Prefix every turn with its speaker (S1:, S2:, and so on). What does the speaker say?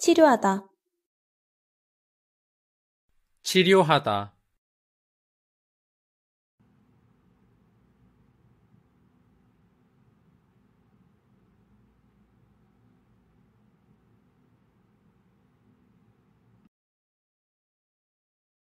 S1: 치료하다
S2: 치료하다